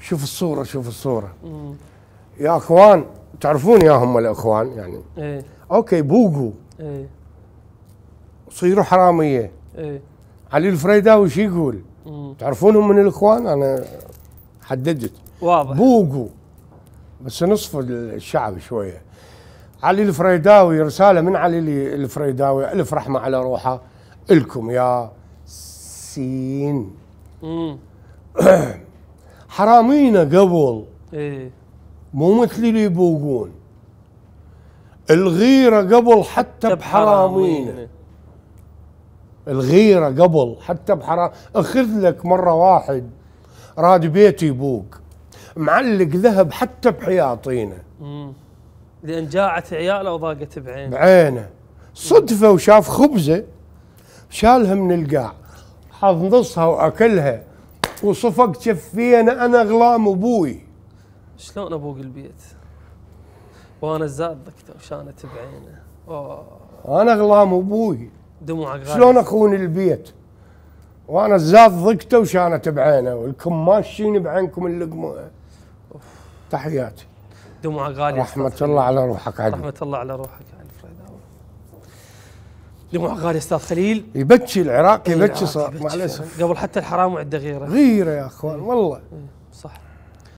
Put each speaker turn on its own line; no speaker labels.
شوف الصوره شوف الصوره يا اخوان تعرفون يا هم الاخوان يعني ايه اوكي بوقوا ايه صيروا حراميه ايه علي الفريداوي شو يقول؟ مم. تعرفونهم من الاخوان انا حددت واضح بوقوا بس نصف الشعب شويه علي الفريداوي رساله من علي الفريداوي الف رحمه على روحه الكم يا سين حرامينا قبل ايه مو مثل اللي يبوقون الغيرة قبل حتى بحرامينا الغيرة قبل حتى بحرام أخذ لك مرة واحد راد بيتي يبوق معلق ذهب حتى بحياطينه لأن جاعت عياله وضاقت بعينه بعينه صدفة وشاف خبزة شالها من القاع نصها وأكلها وصفق شفينا انا غلام ابوي شلون ابوق البيت؟ وانا الزاد ضكته وشانت بعينه انا غلام ابوي دموعك غالي شلون اخون البيت؟ وانا الزاد ضقته وشانت بعينه والكم ماشيين بعينكم اللقمه تحياتي دموعك غاليه رحمه الله على روحك عدل رحمه الله على روحك دموع استاذ خليل يبكي العراق إيه، يبكي صار مع الاسف قبل حتى الحرام غيره غيره يا اخوان والله إيه، صح